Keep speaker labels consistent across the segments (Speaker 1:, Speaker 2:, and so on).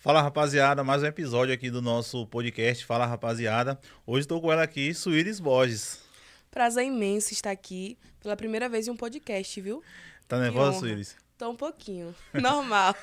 Speaker 1: Fala rapaziada, mais um episódio aqui do nosso podcast Fala Rapaziada. Hoje estou com ela aqui, Suíris Borges.
Speaker 2: Prazer imenso estar aqui pela primeira vez em um podcast, viu? Tá nervosa, Suíris? Tô um pouquinho. Normal.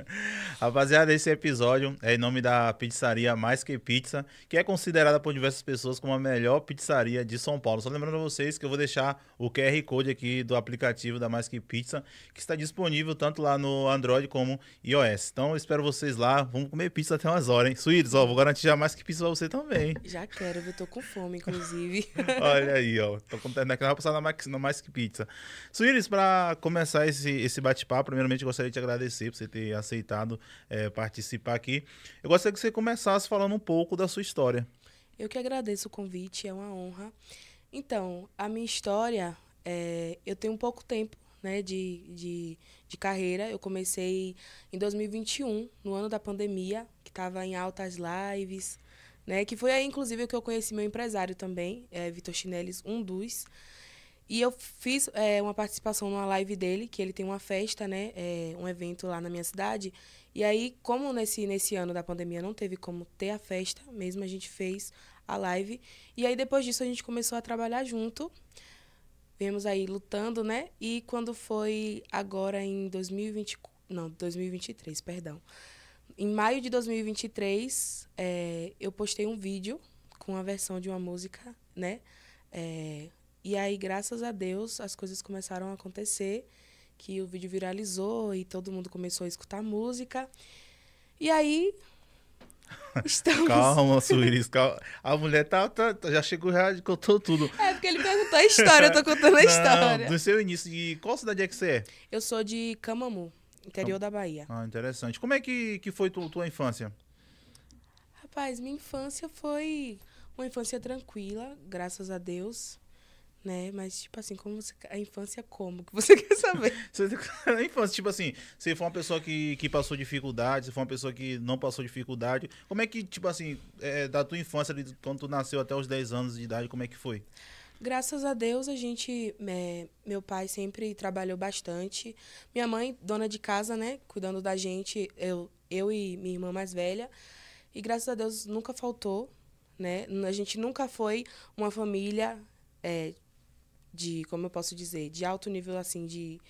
Speaker 1: Rapaziada, esse episódio é em nome da pizzaria Mais Que Pizza, que é considerada por diversas pessoas como a melhor pizzaria de São Paulo. Só lembrando a vocês que eu vou deixar o QR Code aqui do aplicativo da Mais Que Pizza, que está disponível tanto lá no Android como iOS. Então, espero vocês lá. Vamos comer pizza até umas horas, hein? Suíros, ó, vou garantir já Mais Que Pizza pra você também.
Speaker 2: Já quero, eu tô com fome, inclusive. Olha
Speaker 1: aí, ó. Tô com internet que vai passar na Mais Que Pizza. Suíros, pra começar esse, esse bate bate-papo. Primeiramente, gostaria de te agradecer por você ter aceitado é, participar aqui. Eu gostaria que você começasse falando um pouco da sua história.
Speaker 2: Eu que agradeço o convite, é uma honra. Então, a minha história, é, eu tenho pouco tempo né, de, de, de, carreira. Eu comecei em 2021, no ano da pandemia, que estava em altas lives, né, que foi aí, inclusive, que eu conheci meu empresário também, é, Vitor Chinelis, um dos. E eu fiz é, uma participação numa live dele, que ele tem uma festa, né? É, um evento lá na minha cidade. E aí, como nesse, nesse ano da pandemia não teve como ter a festa, mesmo a gente fez a live. E aí, depois disso, a gente começou a trabalhar junto. Vemos aí lutando, né? E quando foi agora em 2020... Não, 2023, perdão. Em maio de 2023, é, eu postei um vídeo com a versão de uma música, né? É, e aí, graças a Deus, as coisas começaram a acontecer, que o vídeo viralizou e todo mundo começou a escutar música. E aí, Estamos... Calma,
Speaker 1: Suíris, calma. A mulher tá, tá, tá, já chegou, já contou tudo.
Speaker 2: É, porque ele perguntou a história, eu tô contando a Não, história. Do
Speaker 1: seu início, de qual cidade é que você é?
Speaker 2: Eu sou de Camamu, interior Cam... da Bahia.
Speaker 1: Ah, interessante. Como é que, que foi tu, tua infância?
Speaker 2: Rapaz, minha infância foi uma infância tranquila, graças a Deus né? Mas, tipo assim, como você, a infância como? que você quer saber?
Speaker 1: a infância, tipo assim, se for uma pessoa que, que passou dificuldade, se for uma pessoa que não passou dificuldade, como é que, tipo assim, é, da tua infância, quando tu nasceu até os 10 anos de idade, como é que foi?
Speaker 2: Graças a Deus, a gente. É, meu pai sempre trabalhou bastante. Minha mãe, dona de casa, né? Cuidando da gente, eu, eu e minha irmã mais velha. E graças a Deus nunca faltou, né? A gente nunca foi uma família é, de, como eu posso dizer, de alto nível assim de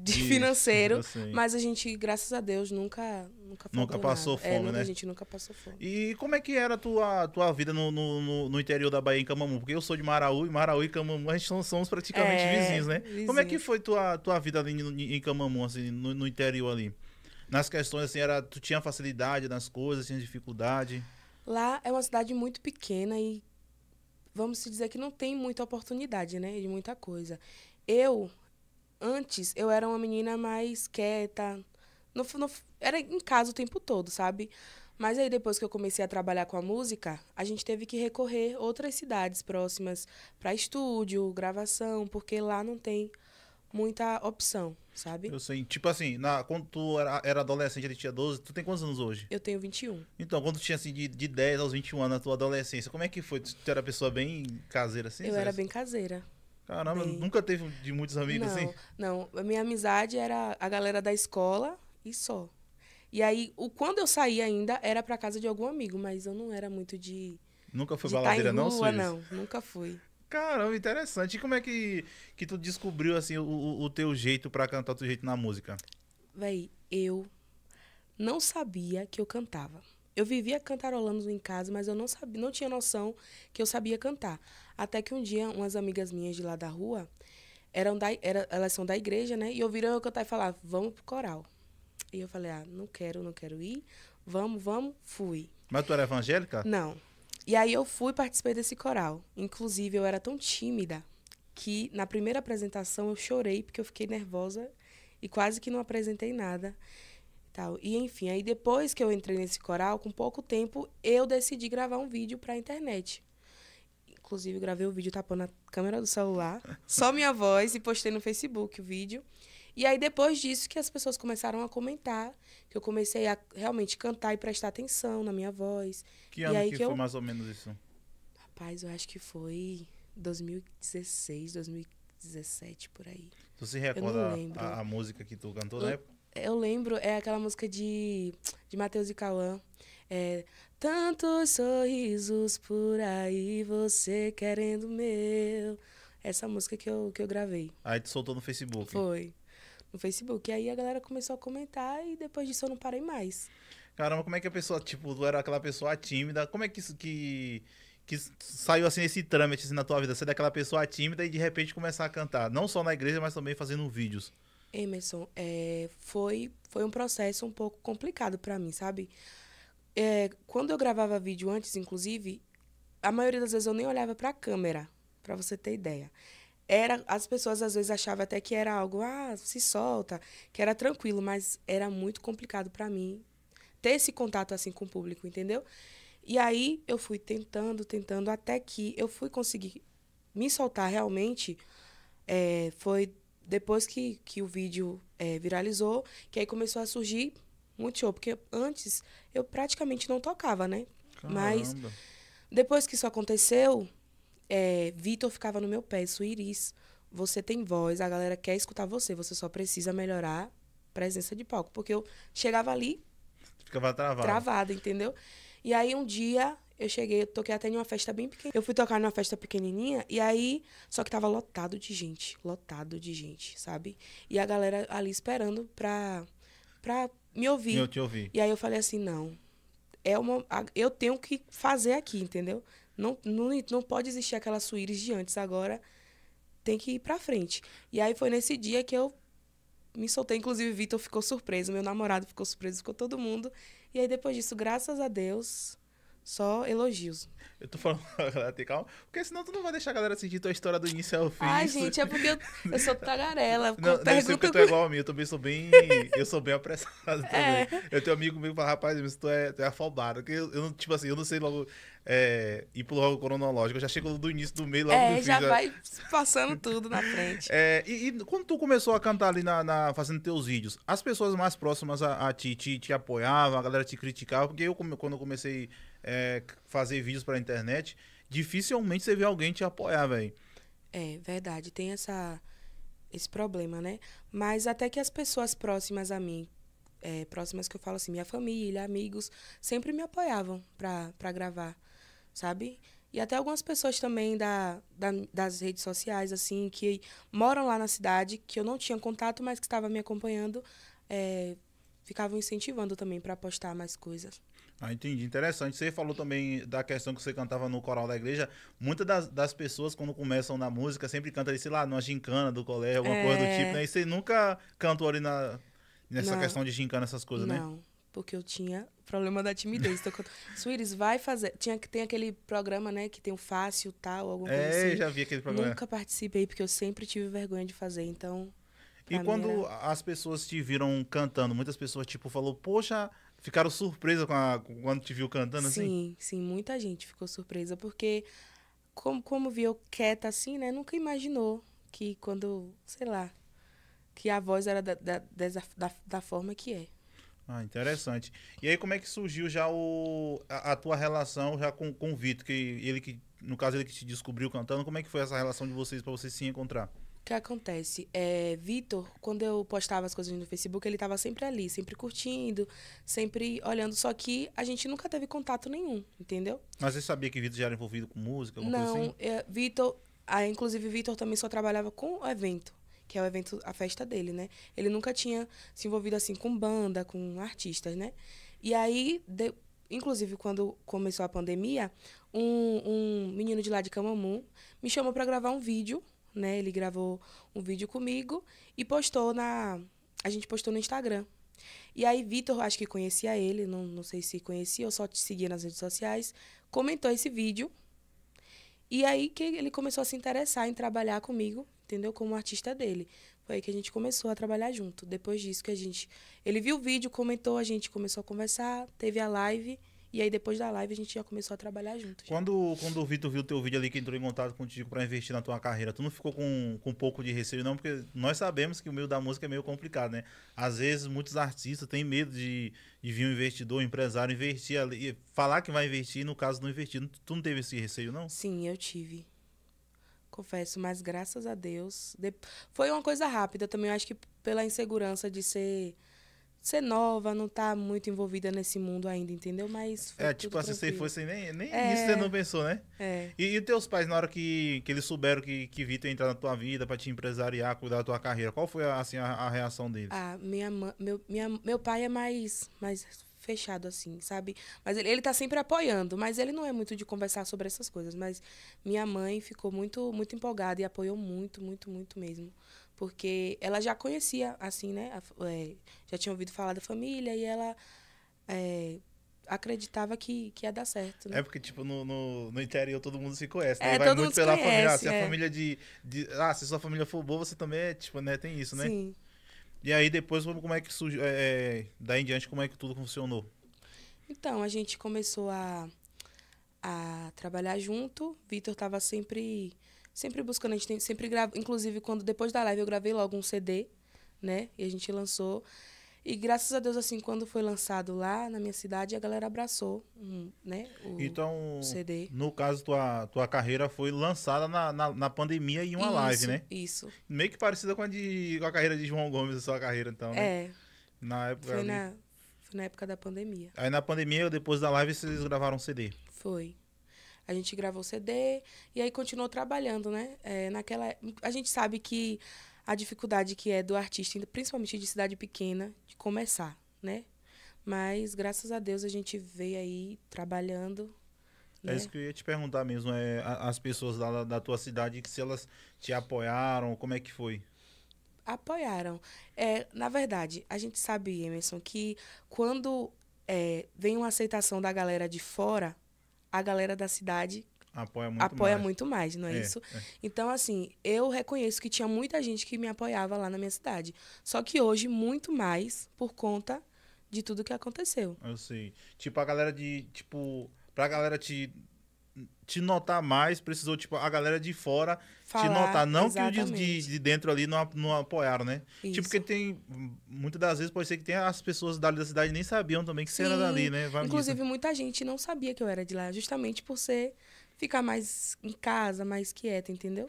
Speaker 2: de Isso, financeiro, assim. mas a gente, graças a Deus, nunca
Speaker 1: nunca, nunca passou nada. É, fome, é, né? A gente
Speaker 2: nunca passou fome.
Speaker 1: E como é que era a tua, tua vida no, no, no, interior da Bahia, em Camamu? Porque eu sou de Maraú, e Maraú e Camamu, a gente são somos praticamente é, vizinhos, né? Como é que foi tua, tua vida ali em Camamu, assim, no, no interior ali? Nas questões, assim, era, tu tinha facilidade nas coisas, tinha dificuldade?
Speaker 2: Lá é uma cidade muito pequena e vamos dizer que não tem muita oportunidade, né? De muita coisa. Eu, antes, eu era uma menina mais quieta. No, no, era em casa o tempo todo, sabe? Mas aí depois que eu comecei a trabalhar com a música, a gente teve que recorrer outras cidades próximas para estúdio, gravação, porque lá não tem muita opção, sabe? Eu
Speaker 1: sei. Tipo assim, na, quando tu era, era adolescente, ele tinha 12, tu tem quantos anos hoje?
Speaker 2: Eu tenho 21.
Speaker 1: Então, quando tu tinha assim, de, de 10 aos 21 anos na tua adolescência, como é que foi? Tu, tu era pessoa bem caseira assim? Eu era bem caseira. Caramba, bem... nunca teve de muitos amigos assim?
Speaker 2: não, assim? Não, a minha amizade era a galera da escola e só. E aí, o, quando eu saí ainda, era pra casa de algum amigo, mas eu não era muito de.
Speaker 1: Nunca fui baladeira, tá rua, não, Suíra?
Speaker 2: Não, nunca fui. Caramba,
Speaker 1: interessante. E como é que, que tu descobriu, assim, o, o teu jeito para cantar, o teu jeito na música?
Speaker 2: Véi, eu não sabia que eu cantava. Eu vivia cantarolando em casa, mas eu não sabia, não tinha noção que eu sabia cantar. Até que um dia, umas amigas minhas de lá da rua, eram da, era, elas são da igreja, né? E ouviram eu cantar e falar, vamos pro coral. E eu falei, ah, não quero, não quero ir. Vamos, vamos, fui.
Speaker 1: Mas tu era evangélica? Não.
Speaker 2: E aí eu fui participei desse coral. Inclusive, eu era tão tímida que na primeira apresentação eu chorei porque eu fiquei nervosa e quase que não apresentei nada. Tal. E enfim, aí depois que eu entrei nesse coral, com pouco tempo, eu decidi gravar um vídeo para a internet. Inclusive, gravei o vídeo tapando a câmera do celular, só minha voz e postei no Facebook o vídeo. E aí, depois disso, que as pessoas começaram a comentar, que eu comecei a realmente cantar e prestar atenção na minha voz. Que e ano aí que, que foi eu... mais ou menos isso? Rapaz, eu acho que foi 2016, 2017, por aí. Tu se recorda a, a, música que tu cantou eu, na época? Eu lembro, é aquela música de, de Matheus e Cauã. É, Tantos sorrisos por aí, você querendo meu. Essa música que eu, que eu gravei.
Speaker 1: Aí tu soltou no Facebook.
Speaker 2: Foi no Facebook. E aí a galera começou a comentar e depois disso eu não parei mais.
Speaker 1: Caramba, como é que a pessoa, tipo, tu era aquela pessoa tímida, como é que isso que que saiu assim esse trâmite assim, na tua vida, ser é daquela pessoa tímida e de repente começar a cantar, não só na igreja, mas também fazendo vídeos?
Speaker 2: Emerson, é, foi foi um processo um pouco complicado para mim, sabe? É, quando eu gravava vídeo antes, inclusive, a maioria das vezes eu nem olhava para a câmera, para você ter ideia era as pessoas às vezes achavam até que era algo ah se solta que era tranquilo mas era muito complicado para mim ter esse contato assim com o público entendeu e aí eu fui tentando tentando até que eu fui conseguir me soltar realmente é, foi depois que, que o vídeo é, viralizou que aí começou a surgir muito show porque antes eu praticamente não tocava né Caramba. mas depois que isso aconteceu é, Vitor ficava no meu pé, Suíris, você tem voz, a galera quer escutar você, você só precisa melhorar a presença de palco. Porque eu chegava ali.
Speaker 1: Ficava travada. Travada,
Speaker 2: entendeu? E aí um dia eu cheguei, eu toquei até em uma festa bem pequena. Eu fui tocar numa festa pequenininha e aí só que tava lotado de gente, lotado de gente, sabe? E a galera ali esperando pra pra me ouvir. Eu te ouvi. E aí eu falei assim, não, é uma eu tenho que fazer aqui, entendeu? Não, não, não pode existir aquela Suíris de antes, agora tem que ir pra frente. E aí foi nesse dia que eu me soltei, inclusive o Vitor ficou surpreso, meu namorado ficou surpreso, ficou todo mundo. E aí depois disso, graças a Deus, só elogios.
Speaker 1: Eu tô falando pra galera ter calma, porque senão tu não vai deixar a galera sentir tua história do início ao fim. Ai, gente, é
Speaker 2: porque eu, eu sou tagarela. Não, não isso sei é porque tu é igual
Speaker 1: a mim, eu também sou bem. eu sou bem apressado é. também. É. Eu tenho um amigo meu que fala, rapaz, tu é, tu é afobado. Eu, eu, tipo assim, eu não sei logo é, ir pro logo cronológico. Eu já chego do início, do meio, logo é, do fim. já vai
Speaker 2: passando tudo na frente.
Speaker 1: É, e, e, quando tu começou a cantar ali, na, na, fazendo teus vídeos, as pessoas mais próximas a, a ti te, te, apoiavam, a galera te criticava? Porque eu, quando eu comecei a é, fazer vídeos pra internet, dificilmente você vê alguém te apoiar, velho.
Speaker 2: É, verdade. Tem essa, esse problema, né? Mas até que as pessoas próximas a mim, é, próximas que eu falo assim, minha família, amigos, sempre me apoiavam pra, pra gravar sabe? E até algumas pessoas também da, da, das redes sociais, assim, que moram lá na cidade, que eu não tinha contato, mas que estava me acompanhando, é, ficavam incentivando também para postar mais coisas.
Speaker 1: Ah, entendi. Interessante. Você falou também da questão que você cantava no coral da igreja. Muitas das, das pessoas, quando começam na música, sempre cantam ali, sei lá, numa gincana do colégio, alguma é... coisa do é. tipo, né? E você nunca cantou ali na, nessa não. questão de gincana, essas coisas, não. né? Não
Speaker 2: porque eu tinha o problema da timidez. Então, quando, Suíris, vai fazer. Tinha, tem aquele programa, né, que tem o fácil, tal, alguma coisa é, assim. É, já vi aquele programa. Nunca participei, porque eu sempre tive vergonha de fazer, então... E quando
Speaker 1: era... as pessoas te viram cantando, muitas pessoas, tipo, falou, poxa, ficaram surpresas com a, quando te viu cantando, sim, assim? Sim,
Speaker 2: sim, muita gente ficou surpresa, porque como, como viu quieta assim, né, nunca imaginou que quando, sei lá, que a voz era da, da, da, da forma que é.
Speaker 1: Ah, interessante. E aí, como é que surgiu já o, a, a tua relação já com, com o Vitor, que ele que, no caso, ele que te descobriu cantando, como é que foi essa relação de vocês para vocês se encontrar?
Speaker 2: O que acontece? É, Vitor, quando eu postava as coisas no Facebook, ele estava sempre ali, sempre curtindo, sempre olhando, só que a gente nunca teve contato nenhum, entendeu?
Speaker 1: Mas você sabia que Vitor já era envolvido com música, alguma Não, assim?
Speaker 2: é, Vitor, ah, inclusive Vitor também só trabalhava com evento que é o evento, a festa dele, né? Ele nunca tinha se envolvido assim com banda, com artistas, né? E aí, de, inclusive quando começou a pandemia, um, um menino de lá de Camamu me chamou para gravar um vídeo, né? Ele gravou um vídeo comigo e postou na. A gente postou no Instagram. E aí, Vitor, acho que conhecia ele, não, não sei se conhecia, ou só te seguia nas redes sociais, comentou esse vídeo. E aí que ele começou a se interessar em trabalhar comigo entendeu? Como artista dele. Foi aí que a gente começou a trabalhar junto. Depois disso que a gente... Ele viu o vídeo, comentou, a gente começou a conversar, teve a live... E aí, depois da live, a gente já começou a trabalhar junto.
Speaker 1: Quando, quando o Vitor viu o teu vídeo ali que entrou em contato contigo para investir na tua carreira, tu não ficou com, com um pouco de receio, não? Porque nós sabemos que o meio da música é meio complicado, né? Às vezes, muitos artistas têm medo de, de vir um investidor, um empresário, investir ali, falar que vai investir, no caso, não investir. Tu não teve esse receio, não? Sim, eu tive
Speaker 2: confesso, mas graças a Deus. Foi uma coisa rápida também, eu acho que pela insegurança de ser ser nova, não tá muito envolvida nesse mundo ainda, entendeu? Mas É, tipo assim, você fosse nem, nem é, isso você não
Speaker 1: pensou, né? É. E, e teus pais, na hora que, que eles souberam que, que Vitor ia entrar na tua vida para te empresariar, cuidar da tua carreira, qual foi assim, a, a reação deles?
Speaker 2: Ah, minha, meu, meu pai é mais, mais fechado, assim, sabe? Mas ele, ele tá sempre apoiando, mas ele não é muito de conversar sobre essas coisas. Mas minha mãe ficou muito, muito empolgada e apoiou muito, muito, muito mesmo. Porque ela já conhecia, assim, né? A, é, já tinha ouvido falar da família e ela. É, acreditava que, que ia dar certo. Né? É
Speaker 1: porque, tipo, no, no, no, interior todo mundo se conhece, né? É, Vai muito pela conhece, família. Ah, se é. a família de, de, Ah, se sua família for boa, você também é, tipo, né? Tem isso, né? Sim. E aí depois como é que surgiu, é, é, daí em diante como é que tudo funcionou?
Speaker 2: Então, a gente começou a, a trabalhar junto. Vitor estava sempre sempre buscando, a gente sempre grava, inclusive quando depois da live eu gravei logo um CD, né? E a gente lançou. E graças a Deus, assim, quando foi lançado lá na minha cidade, a galera abraçou, né?
Speaker 1: O então, CD. no caso, tua, tua carreira foi lançada na, na, na pandemia em uma isso, live, né? Isso. Meio que parecida com a, de, com a carreira de João Gomes, a sua carreira, então, né? É. Na época. Foi, ali... na,
Speaker 2: foi na época da pandemia.
Speaker 1: Aí na pandemia, depois da live, vocês gravaram CD?
Speaker 2: Foi. A gente gravou CD e aí continuou trabalhando, né? É, naquela. A gente sabe que a dificuldade que é do artista, principalmente de cidade pequena, de começar, né? Mas graças a Deus a gente veio aí trabalhando. É né? isso
Speaker 1: que eu ia te perguntar mesmo, é as pessoas da, da tua cidade, se elas te apoiaram, como é que foi?
Speaker 2: Apoiaram. É, na verdade, a gente sabe, Emerson, que quando é, vem uma aceitação da galera de fora, a galera da cidade
Speaker 1: apoia muito apoia mais. muito mais, não é, é isso? É.
Speaker 2: Então, assim, eu reconheço que tinha muita gente que me apoiava lá na minha cidade. Só que hoje, muito mais por conta de tudo que aconteceu.
Speaker 1: Eu sei. Tipo, a galera de. Tipo, pra galera te, te notar mais, precisou, tipo, a galera de fora Falar, te notar. Não exatamente. que os de, de dentro ali não, não apoiaram, né? Isso. Tipo, porque tem. Muitas das vezes pode ser que tem as pessoas dali da cidade nem sabiam também que Sim. você era dali, né? Vai Inclusive,
Speaker 2: muita gente não sabia que eu era de lá, justamente por ser ficar mais em casa, mais quieta, entendeu?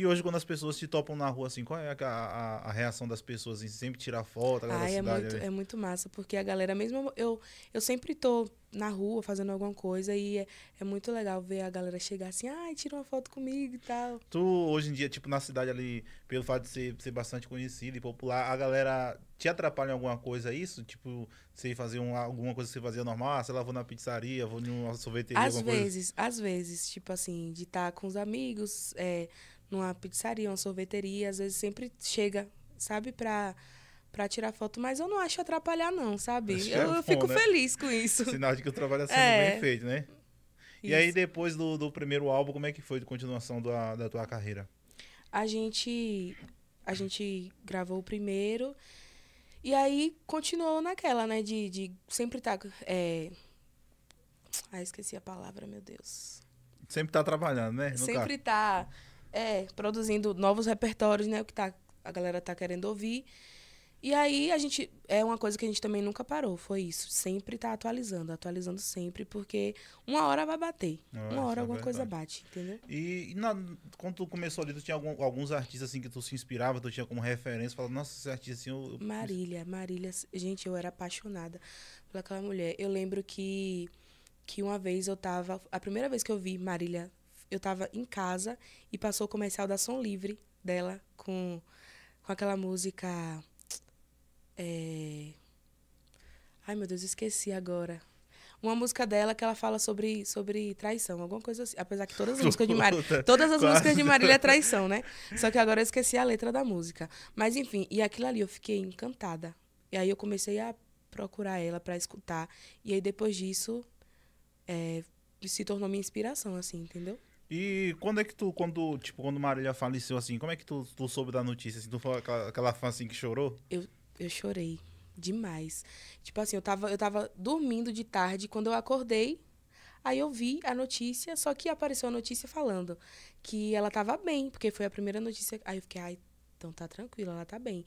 Speaker 1: E hoje, quando as pessoas te topam na rua, assim, qual é a, a, a reação das pessoas em sempre tirar foto? Ai, é, cidade, muito, né? é
Speaker 2: muito massa, porque a galera, mesmo eu, eu sempre tô na rua fazendo alguma coisa e é, é muito legal ver a galera chegar assim, ai, tira uma foto comigo e tal.
Speaker 1: Tu, hoje em dia, tipo, na cidade ali, pelo fato de ser, ser bastante conhecido e popular, a galera te atrapalha em alguma coisa é isso? Tipo, você fazer um, alguma coisa que você fazia normal, ah, sei lá, vou na pizzaria, vou numa sorveteria, às vezes,
Speaker 2: coisa? Às vezes, tipo assim, de estar tá com os amigos, é, numa pizzaria, uma sorveteria, às vezes sempre chega, sabe, pra, pra tirar foto, mas eu não acho atrapalhar, não, sabe? Eu, é eu fico né? feliz com isso.
Speaker 1: Sinal de que o trabalho está sendo é. bem feito, né? Isso. E aí, depois do, do primeiro álbum, como é que foi de continuação da, da tua carreira?
Speaker 2: A gente, a gente gravou o primeiro e aí continuou naquela, né? De, de sempre estar. Tá, é... Ah, esqueci a palavra, meu Deus.
Speaker 1: Sempre tá trabalhando, né? No sempre carro.
Speaker 2: tá é, produzindo novos repertórios, né? O que tá, a galera tá querendo ouvir. E aí a gente. É uma coisa que a gente também nunca parou, foi isso. Sempre tá atualizando, atualizando sempre, porque uma hora vai bater. Ah, uma hora é alguma verdade. coisa bate, entendeu? E, e na, quando tu começou
Speaker 1: ali, tu tinha algum, alguns artistas assim que tu se inspirava, tu tinha como referência, falando, nossa, esse artista assim. Eu, eu... Marília,
Speaker 2: Marília, gente, eu era apaixonada por aquela mulher. Eu lembro que, que uma vez eu tava. A primeira vez que eu vi Marília eu tava em casa e passou o comercial da Som Livre dela com, com aquela música. É... Ai meu Deus, esqueci agora. Uma música dela que ela fala sobre, sobre traição, alguma coisa assim. Apesar que todas as músicas de Marília. Todas as Quase. músicas de Marília é traição, né? Só que agora eu esqueci a letra da música. Mas enfim, e aquilo ali eu fiquei encantada. E aí eu comecei a procurar ela para escutar. E aí depois disso, é, se tornou minha inspiração, assim, entendeu?
Speaker 1: E quando é que tu, quando, tipo, quando Marília faleceu, assim, como é que tu, tu soube da notícia? Assim, tu foi aquela, aquela fã, assim, que chorou? Eu,
Speaker 2: eu chorei demais. Tipo assim, eu tava, eu tava dormindo de tarde, quando eu acordei, aí eu vi a notícia, só que apareceu a notícia falando que ela tava bem, porque foi a primeira notícia. Aí eu fiquei, ai, então tá tranquila, ela tá bem.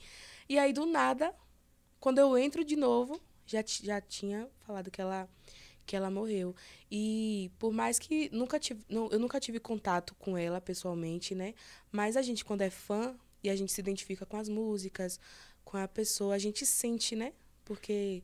Speaker 2: E aí, do nada, quando eu entro de novo, já, já tinha falado que ela que ela morreu. E por mais que nunca tive, não, eu nunca tive contato com ela pessoalmente, né? Mas a gente quando é fã e a gente se identifica com as músicas, com a pessoa, a gente sente, né? Porque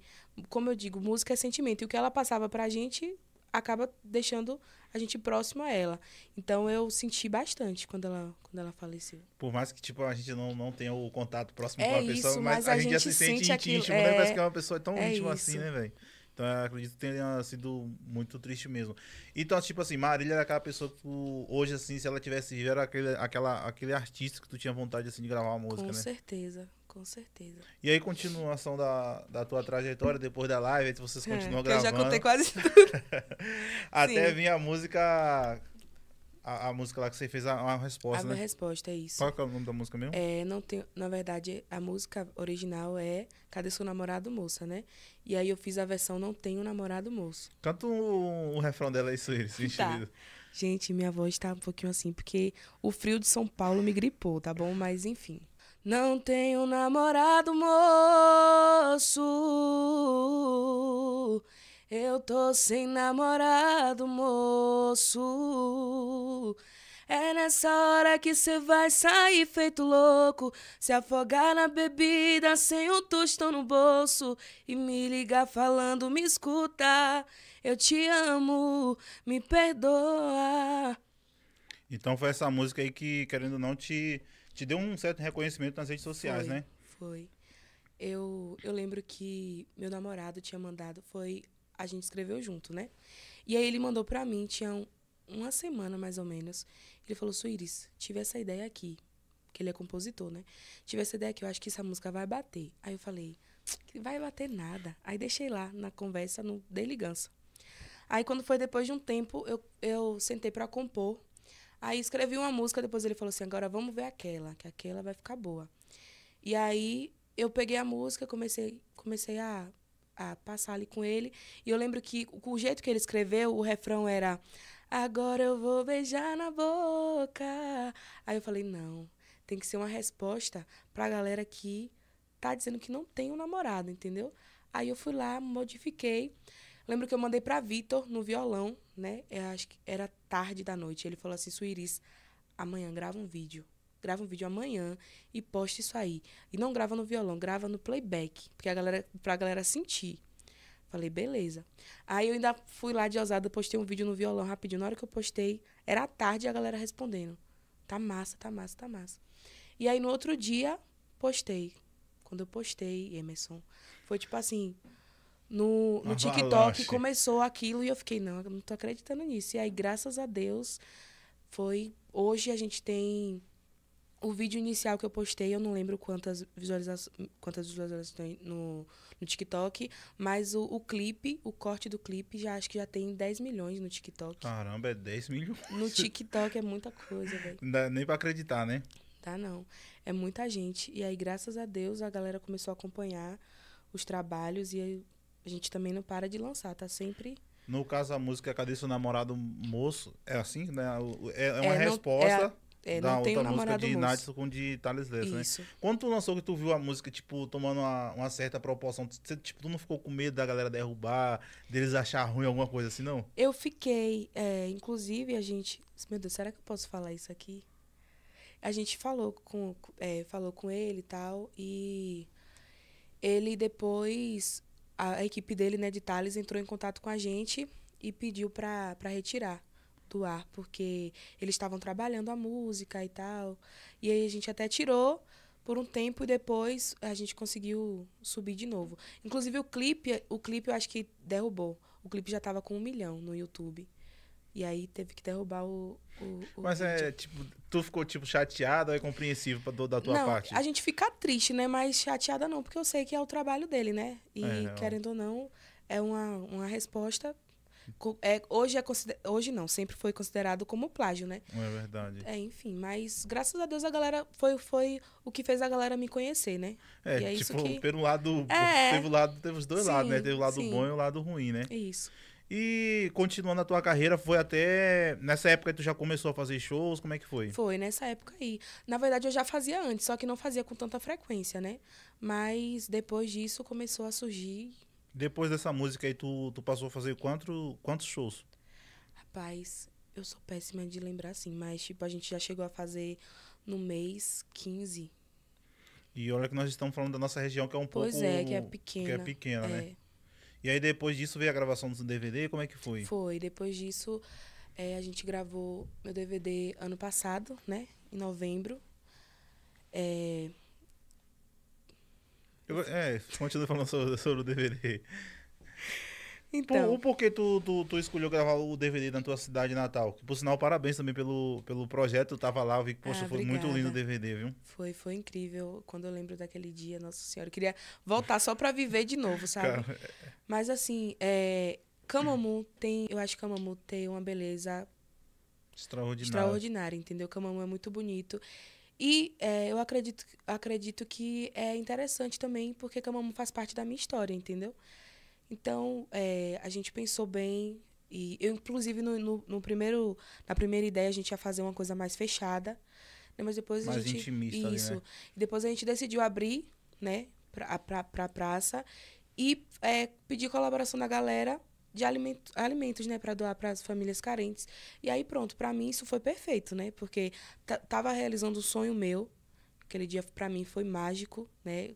Speaker 2: como eu digo, música é sentimento e o que ela passava pra gente acaba deixando a gente próximo a ela. Então eu senti bastante quando ela, quando ela faleceu.
Speaker 1: Por mais que tipo a gente não, não tenha o contato próximo é com a pessoa, mas, mas, a, gente, já se sente, sente íntimo, né? é, né? Parece que é uma pessoa tão é íntima assim, isso. assim, né, velho? Então, acredito que tenha sido muito triste mesmo. Então, tipo assim, Marília era aquela pessoa que tu, hoje, assim, se ela tivesse vivo, era aquele, aquela, aquele artista que tu tinha vontade, assim, de gravar uma música, com né? Com
Speaker 2: certeza, com certeza.
Speaker 1: E aí, continuação da, da tua trajetória, depois da live, aí vocês é, continuam é, gravando. Eu já contei quase tudo. Até vir a música a, a, música lá que você fez a, a resposta, a né? minha
Speaker 2: resposta, é isso. Qual
Speaker 1: é o nome da música mesmo?
Speaker 2: É, não tem, na verdade, a música original é Cadê seu namorado moça, né? E aí eu fiz a versão Não tenho namorado moço. Canta o, o refrão dela aí, se tá. Gente, minha voz tá um pouquinho assim, porque o frio de São Paulo me gripou, tá bom? Mas enfim. Não tenho namorado moço eu tô sem namorado, moço. É nessa hora que cê vai sair feito louco, se afogar na bebida sem um tostão no bolso e me ligar falando, me escuta, eu te amo, me perdoa.
Speaker 1: Então foi essa música aí que, querendo ou não, te, te deu um certo reconhecimento nas redes sociais, foi, né?
Speaker 2: Foi. Eu, eu lembro que meu namorado tinha mandado, foi a gente escreveu junto, né? E aí ele mandou para mim, tinha um, uma semana mais ou menos. Ele falou: Suíris, tive essa ideia aqui. Que ele é compositor, né? Tive essa ideia aqui, eu acho que essa música vai bater. Aí eu falei: vai bater nada. Aí deixei lá na conversa, não dei ligança. Aí quando foi depois de um tempo, eu, eu sentei para compor. Aí escrevi uma música, depois ele falou assim: agora vamos ver aquela, que aquela vai ficar boa. E aí eu peguei a música, comecei, comecei a a passar ali com ele. E eu lembro que o jeito que ele escreveu, o refrão era Agora eu vou beijar na boca. Aí eu falei, não, tem que ser uma resposta pra galera que tá dizendo que não tem um namorado, entendeu? Aí eu fui lá, modifiquei. Lembro que eu mandei para Vitor no violão, né? Eu acho que era tarde da noite. Ele falou assim, Suíris amanhã grava um vídeo grava um vídeo amanhã e posta isso aí. E não grava no violão, grava no playback, porque a galera, pra galera sentir. Falei, beleza. Aí eu ainda fui lá de ousada, postei um vídeo no violão rapidinho. Na hora que eu postei, era à tarde a galera respondendo. Tá massa, tá massa, tá massa. E aí no outro dia, postei. Quando eu postei, Emerson, foi tipo assim, no, no TikTok começou aquilo e eu fiquei, não, eu não tô acreditando nisso. E aí, graças a Deus, foi. Hoje a gente tem o vídeo inicial que eu postei, eu não lembro quantas, visualizações quantas visualizações no, no TikTok, mas o, o, clipe, o corte do clipe, já acho que já tem 10 milhões no TikTok.
Speaker 1: Caramba, é 10 milhões? No
Speaker 2: TikTok é muita coisa, velho.
Speaker 1: nem pra acreditar, né?
Speaker 2: tá não. É muita gente. E aí, graças a Deus, a galera começou a acompanhar os trabalhos e a gente também não para de lançar, tá sempre
Speaker 1: no caso, a música Cadê seu namorado moço? É assim, né? É, é uma é, resposta. Não, é a, é, da não outra tenho música de Nath com de Thales Lesso, né? Isso. né? Quando tu lançou que tu viu a música, tipo, tomando uma, uma certa proporção, tu, tipo, tu não ficou com medo da galera derrubar, deles achar ruim alguma coisa assim, não?
Speaker 2: Eu fiquei. É, inclusive, a gente. Meu Deus, será que eu posso falar isso aqui? A gente falou com, é, falou com ele e tal, e ele depois. A, a equipe dele, né, de Thales, entrou em contato com a gente e pediu pra, pra retirar do ar, porque eles estavam trabalhando a música e tal. E aí a gente até tirou por um tempo e depois a gente conseguiu subir de novo. Inclusive o clipe, o clipe eu acho que derrubou. O clipe já estava com um milhão no YouTube. E aí teve que derrubar o. o, o Mas vídeo. é,
Speaker 1: tipo, tu ficou, tipo, chateada ou é compreensível pra, do, da tua não, parte? A gente
Speaker 2: fica triste, né? Mas chateada não, porque eu sei que é o trabalho dele, né? E, é, querendo ou não, é uma, uma resposta é, hoje, é consider... hoje não, sempre foi considerado como plágio, né? É verdade. É, enfim, mas graças a Deus a galera foi, foi o que fez a galera me conhecer, né? É, é tipo, que... pelo
Speaker 1: lado. É... Teve, lado, teve os dois sim, lados, né? Teve o lado sim. bom e o lado ruim, né? Isso. E continuando a tua carreira, foi até. Nessa época tu já começou a fazer shows? Como é que foi?
Speaker 2: Foi, nessa época aí. Na verdade, eu já fazia antes, só que não fazia com tanta frequência, né? Mas depois disso começou a surgir
Speaker 1: depois dessa música aí, tu, tu passou a fazer quanto, quantos shows?
Speaker 2: Rapaz, eu sou péssima de lembrar assim, mas tipo, a gente já chegou a fazer no mês 15.
Speaker 1: E olha que nós estamos falando da nossa região, que é um pois pouco. Pois é, que é pequena. Que é pequena, né? é. né? E aí depois disso veio a gravação do DVD, como é que foi?
Speaker 2: Foi, depois disso é, a gente gravou meu DVD ano passado, né? Em novembro. É,
Speaker 1: eu, é, continua falando sobre, sobre o DVD. Então. Por, porquê que tu, tu, tu, escolheu gravar o DVD na tua cidade natal? Por sinal, parabéns também pelo, pelo projeto. Eu tava lá, eu vi que, poxa, ah, foi muito lindo o DVD, viu?
Speaker 2: Foi, foi incrível. Quando eu lembro daquele dia, Nossa Senhora, eu queria voltar só para viver de novo, sabe? Cara... É. Mas assim, é, Camamu tem. Eu acho que Camamu tem uma beleza
Speaker 1: extraordinária. Extraordinária,
Speaker 2: entendeu? Camamu é muito bonito. E é, eu acredito, acredito que é interessante também, porque Camamu faz parte da minha história, entendeu? Então, é, a gente pensou bem. E eu, inclusive, no, no, no, primeiro, na primeira ideia, a gente ia fazer uma coisa mais fechada. Né? Mas depois mais a gente. Intimista, né? isso. Né? E depois a gente decidiu abrir, né, pra, pra, pra praça e é, pedir colaboração da galera de alimento, alimentos, né, para doar para as famílias carentes. E aí pronto, para mim isso foi perfeito, né? Porque tava realizando um sonho meu. Aquele dia para mim foi mágico, né?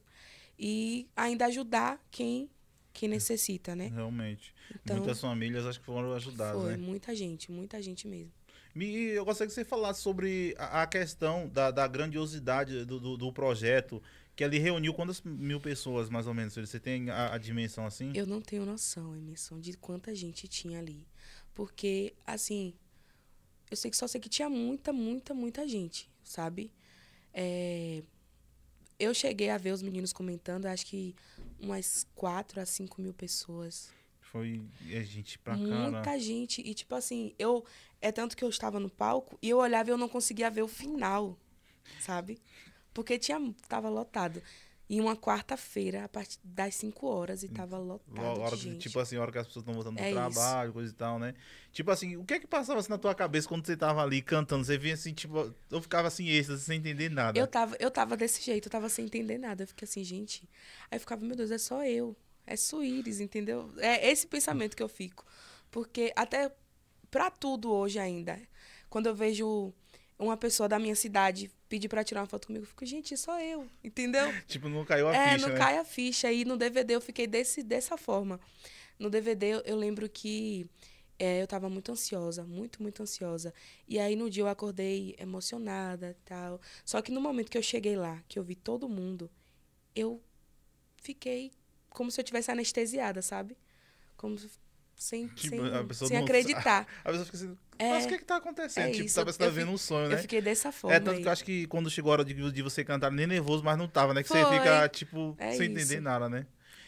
Speaker 2: E ainda ajudar quem que necessita, né?
Speaker 1: Realmente. Então, Muitas famílias acho que foram ajudadas, foi, né? muita gente, muita gente mesmo. E eu gostaria que você falasse sobre a, a questão da, da grandiosidade do, do, do projeto, que ali reuniu quantas mil pessoas, mais ou menos? Você tem a, a dimensão assim? Eu não
Speaker 2: tenho noção, Emerson, de quanta gente tinha ali. Porque, assim, eu sei que só sei que tinha muita, muita, muita gente, sabe? É, eu cheguei a ver os meninos comentando, acho que umas 4 a 5 mil pessoas.
Speaker 1: Foi a gente pra cá. Né? Muita
Speaker 2: gente. E, tipo assim, eu. É tanto que eu estava no palco e eu olhava e eu não conseguia ver o final, sabe? Porque tinha, tava lotado. E uma quarta-feira, a partir das 5 horas, e hum, tava lotado. Hora, de gente.
Speaker 1: Tipo assim, hora que as pessoas estão voltando do é trabalho, isso. coisa e tal, né? Tipo assim, o que é que passava assim, na tua cabeça quando você tava ali cantando? Você vinha assim, tipo, eu ficava assim, êxtase, sem entender nada. Eu
Speaker 2: tava, eu tava desse jeito, eu tava sem entender nada. Eu fiquei assim, gente. Aí eu ficava, meu Deus, é só eu. É Suíris, entendeu? É esse pensamento que eu fico. Porque até pra tudo hoje ainda, quando eu vejo uma pessoa da minha cidade pedir para tirar uma foto comigo, eu fico, gente, é só eu, entendeu?
Speaker 1: tipo, não caiu a é, ficha. É, não né? cai a
Speaker 2: ficha. E no DVD eu fiquei desse, dessa forma. No DVD eu lembro que é, eu tava muito ansiosa, muito, muito ansiosa. E aí no dia eu acordei emocionada tal. Só que no momento que eu cheguei lá, que eu vi todo mundo, eu fiquei como se eu tivesse anestesiada, sabe? Como se, sem, tipo, sem, sem acreditar. a pessoa fica assim é, Mas o que que tá acontecendo? É tipo, sabe, você tá vendo um sonho, né? Eu fiquei dessa forma. É, tanto
Speaker 1: aí. que eu acho que quando chegou a hora de, de você cantar, nem nervoso, mas não tava, né? Que Foi. você fica, tipo, é sem isso. entender nada, né?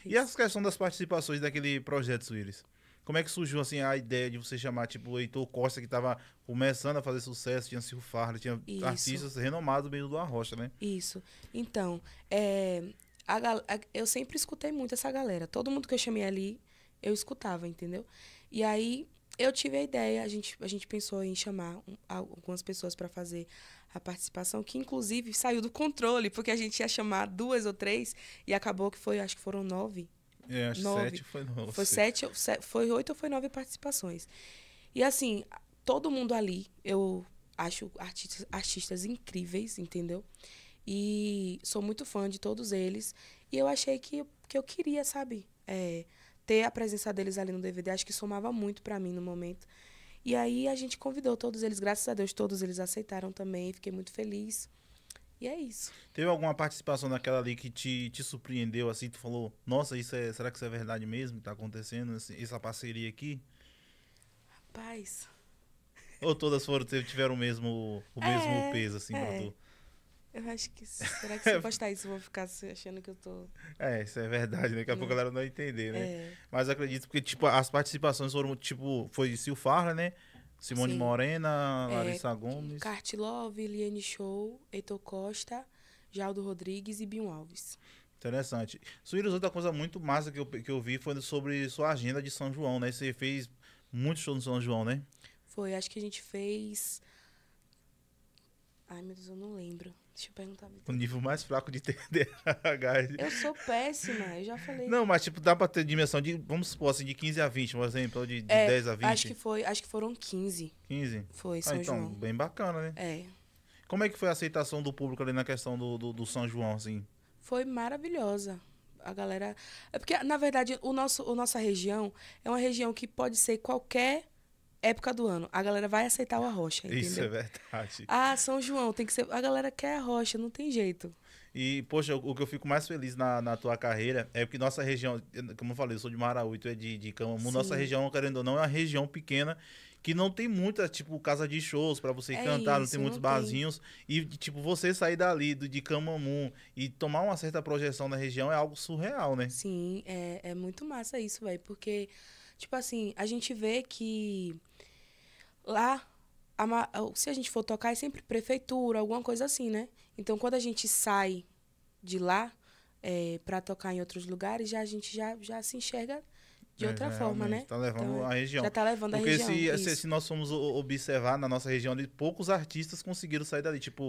Speaker 1: É isso. E as questão das participações daquele projeto, Suíris? Como é que surgiu, assim, a ideia de você chamar, tipo, o Heitor Costa, que tava começando a fazer sucesso, tinha Silvio Farley, tinha isso. artistas renomados meio do Arrocha, né?
Speaker 2: Isso. Então, é, a, a, eu sempre escutei muito essa galera. Todo mundo que eu chamei ali, eu escutava, entendeu? E aí, eu tive a ideia, a gente, a gente pensou em chamar algumas pessoas para fazer a participação, que inclusive saiu do controle, porque a gente ia chamar duas ou três e acabou que foi, acho que foram nove.
Speaker 1: É, acho nove. sete foi nove. Foi sete,
Speaker 2: foi oito ou foi nove participações. E assim, todo mundo ali, eu acho artistas, artistas incríveis, entendeu? E sou muito fã de todos eles. E eu achei que, que eu queria, sabe? É, ter a presença deles ali no DVD, acho que somava muito para mim no momento. E aí a gente convidou todos eles, graças a Deus, todos eles aceitaram também, fiquei muito feliz. E é isso.
Speaker 1: Teve alguma participação naquela ali que te, te surpreendeu, assim, tu falou, nossa, isso é, será que isso é verdade mesmo que tá acontecendo, essa parceria aqui?
Speaker 2: Rapaz.
Speaker 1: Ou todas foram, tiveram o mesmo, o é, mesmo peso, assim, é. pra tu?
Speaker 2: Eu acho que. Será que se eu é. postar isso, eu vou ficar achando que eu tô. É, isso é verdade, né? Daqui a pouco a galera não vai entender, né? É.
Speaker 1: Mas acredito que, tipo, as participações foram, tipo, foi Sil Farla, né? Simone Sim. Morena, é, Larissa é, Gomes.
Speaker 2: Cartilove, Liane Show, Heitor Costa, Jaldo Rodrigues e Binho Alves.
Speaker 1: Interessante. Suíros, outra coisa muito massa que eu, que eu vi foi sobre sua agenda de São João, né? Você fez muito show no São João, né?
Speaker 2: Foi, acho que a gente fez Ai, meu Deus, eu não lembro. Deixa eu perguntar.
Speaker 1: O nível mais fraco de TDAH. É eu sou
Speaker 2: péssima, eu já falei. Não,
Speaker 1: mas tipo, dá pra ter dimensão de, vamos supor assim, de 15 a 20, por exemplo, ou de, de é, 10 a 20. Acho que, foi, acho
Speaker 2: que foram 15. 15? Foi, ah, São ah, então, João. bem bacana, né? É.
Speaker 1: Como é que foi a aceitação do público ali na questão do, do, do São João, assim?
Speaker 2: Foi maravilhosa a galera. É porque, na verdade, o nosso, a nossa região é uma região que pode ser qualquer época do ano. A galera vai aceitar o arrocha, entendeu? Isso é
Speaker 1: verdade. Ah,
Speaker 2: São João, tem que ser. A galera quer arrocha, não tem jeito.
Speaker 1: E, poxa, o que eu fico mais feliz na, na tua carreira é porque nossa região, como eu falei, eu sou de Maraú, tu é de, de Camamu, nossa região, querendo ou não, é uma região pequena que não tem muita, tipo, casa de shows para você é cantar, isso, não tem muitos não barzinhos. Tem. E, tipo, você sair dali do, de Camamum e tomar uma certa projeção na região é algo surreal, né? Sim,
Speaker 2: é, é muito massa isso, velho. Porque, tipo assim, a gente vê que lá, a, se a gente for tocar, é sempre prefeitura, alguma coisa assim, né? Então, quando a gente sai de lá é, para tocar em outros lugares, já a gente já, já se enxerga de outra é, forma, né? Tá levando então, a é, região. Já tá levando Porque a região. Se, se, se,
Speaker 1: nós formos observar na nossa região, ali, poucos artistas conseguiram sair dali. Tipo,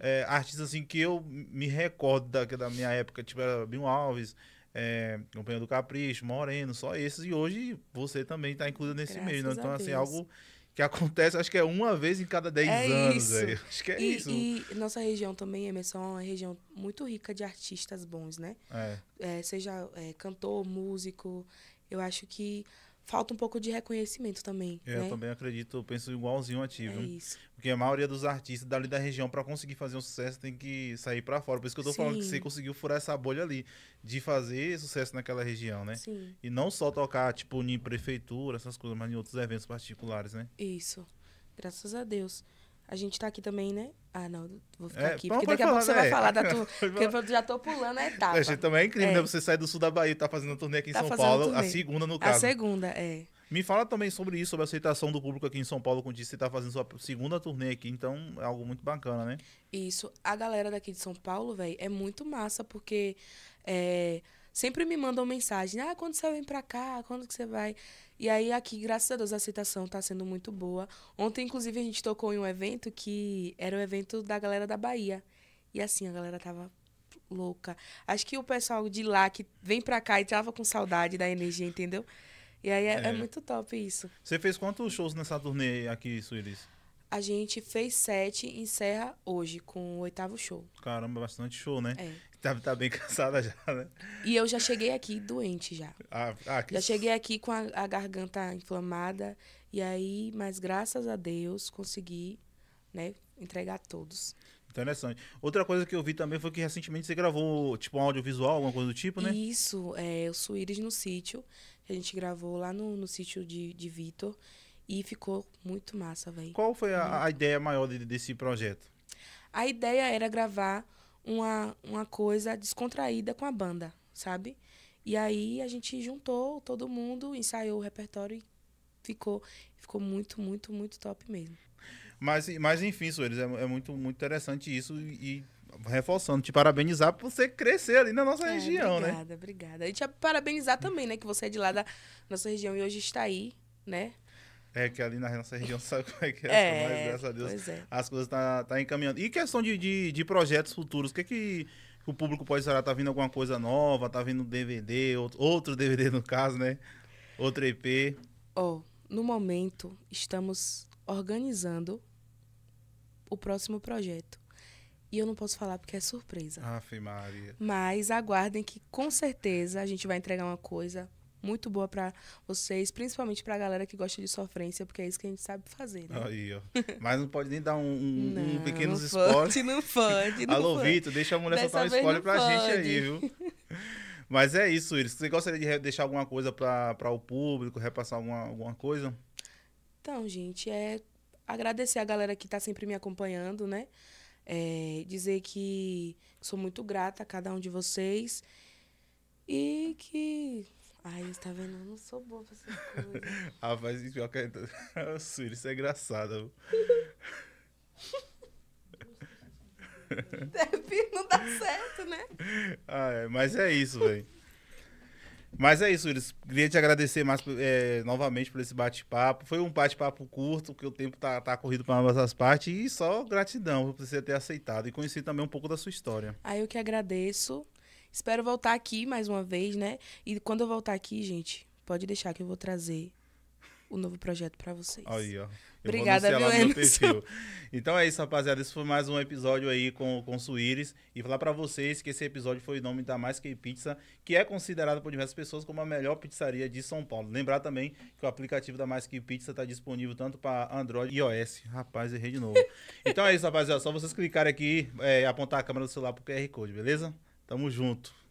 Speaker 1: é, artistas assim que eu me recordo da, da minha época, tipo, era Binho Alves, é, Companhia do Capricho, Moreno, só esses. E hoje você também tá incluído nesse Graças meio. Né? Então, assim, Deus. algo que acontece, acho que é uma vez em cada 10 é anos. Acho que é e, isso. E
Speaker 2: nossa região também, Emerson, é uma região muito rica de artistas bons, né? É. É, seja é, cantor, músico, eu acho que falta um pouco de reconhecimento também. É, eu né? também
Speaker 1: acredito, eu penso igualzinho ativo. É isso. Porque a maioria dos artistas dali da região, para conseguir fazer um sucesso, tem que sair para fora. Por isso que eu tô Sim. falando que você conseguiu furar essa bolha ali, de fazer sucesso naquela região, né? Sim. E não só tocar, tipo, em prefeitura, essas coisas, mas em outros eventos particulares, né?
Speaker 2: Isso. Graças a Deus. A gente tá aqui também, né? Ah, não, vou ficar é, aqui, porque daqui a pouco né? você vai né? falar da tua. porque eu já tô pulando a etapa. Achei também é incrível, é. né? Você
Speaker 1: sai do sul da Bahia, tá
Speaker 2: fazendo turnê aqui em tá São Paulo, turnê. a segunda no caso. A segunda, é.
Speaker 1: Me fala também sobre isso, sobre a aceitação do público aqui em São Paulo, quando você tá fazendo sua segunda turnê aqui, então é algo muito bacana, né?
Speaker 2: Isso. A galera daqui de São Paulo, velho, é muito massa, porque é, sempre me mandam mensagem, ah, quando você vem pra cá, quando que você vai? E aí aqui, graças a Deus, a aceitação está sendo muito boa. Ontem, inclusive, a gente tocou em um evento que era o um evento da galera da Bahia. E assim, a galera tava louca. Acho que o pessoal de lá que vem pra cá e tava com saudade da energia, entendeu? E aí é, é. é muito top isso.
Speaker 1: Você fez quantos shows nessa turnê aqui, Suíris?
Speaker 2: A gente fez sete e encerra hoje com o oitavo show.
Speaker 1: Caramba, bastante show, né? É. Tá, tá bem cansada já, né?
Speaker 2: E eu já cheguei aqui doente já.
Speaker 1: Ah, ah, que... Já cheguei
Speaker 2: aqui com a, a garganta inflamada. E aí, mas graças a Deus, consegui, né, entregar todos.
Speaker 1: Interessante. Outra coisa que eu vi também foi que recentemente você gravou, tipo, um audiovisual, alguma coisa do tipo, né?
Speaker 2: Isso, é o Suíris no Sítio. A gente gravou lá no, no sítio de, de Vitor. E ficou muito massa, velho. Qual foi a,
Speaker 1: a, ideia maior de, desse projeto?
Speaker 2: A ideia era gravar uma, uma coisa descontraída com a banda, sabe? E aí a gente juntou todo mundo, ensaiou o repertório e ficou, ficou muito, muito, muito top mesmo.
Speaker 1: Mas, mas enfim, Soeres, é, é muito, muito interessante isso e reforçando, te parabenizar por você crescer ali na nossa é, região, obrigada, né?
Speaker 2: Obrigada, obrigada. E te parabenizar também, né, que você é de lá da nossa região e hoje está aí, né?
Speaker 1: É, que ali na nossa região sabe como é que é, é mas graças a Deus é. as coisas tá, tá encaminhando. E questão de, de, de projetos futuros, o que é que o público pode esperar? Tá vindo alguma coisa nova? Tá vindo DVD, outro DVD no caso, né? Outro EP?
Speaker 2: Oh, no momento estamos organizando o próximo projeto. E eu não posso falar porque é surpresa. Aff, Maria. Mas aguardem que com certeza a gente vai entregar uma coisa muito boa para vocês, principalmente para a galera que gosta de sofrência, porque é isso que a gente sabe fazer. Né? Aí,
Speaker 1: ó. Mas não pode nem dar um, um, não, um pequenos não spoiler. Pode, não pode. Não Alô, Vitor, deixa a mulher Dessa soltar um spoiler pra pode. gente aí, viu? Mas é isso, Iris. Você gostaria de deixar alguma coisa para o público, repassar alguma, alguma coisa?
Speaker 2: Então, gente, é agradecer a galera que está sempre me acompanhando, né? É, dizer que sou muito grata a cada um de vocês e que Ai, eu tá vendo? Eu não sou boa pra essas coisas.
Speaker 1: Rapaz, pior que a Suíra, isso é engraçado. É, não dá certo, né? Ah, é, mas é isso, velho. Mas é isso, Willis. Queria te agradecer mais é, novamente por esse bate-papo. Foi um bate-papo curto, porque o tempo tá, tá corrido para ambas as partes. E só gratidão por você ter aceitado e conhecer também um pouco da sua história.
Speaker 2: Aí ah, eu que agradeço. Espero voltar aqui mais uma vez, né? E quando eu voltar aqui, gente, pode deixar que eu vou trazer o novo projeto para vocês. Aí,
Speaker 1: ó. Eu Obrigada, vou viu, perfil. Então é isso, rapaziada. Esse foi mais um episódio aí com, com Suíris. E falar para vocês que esse episódio foi o nome da Mais Que Pizza, que é considerada por diversas pessoas como a melhor pizzaria de São Paulo. Lembrar também que o aplicativo da Mais Que Pizza está disponível tanto para Android e iOS. Rapaz, errei de novo. então é isso, rapaziada. Só vocês clicarem aqui, é, apontar a câmera do celular pro QR Code, beleza? Tamo junto.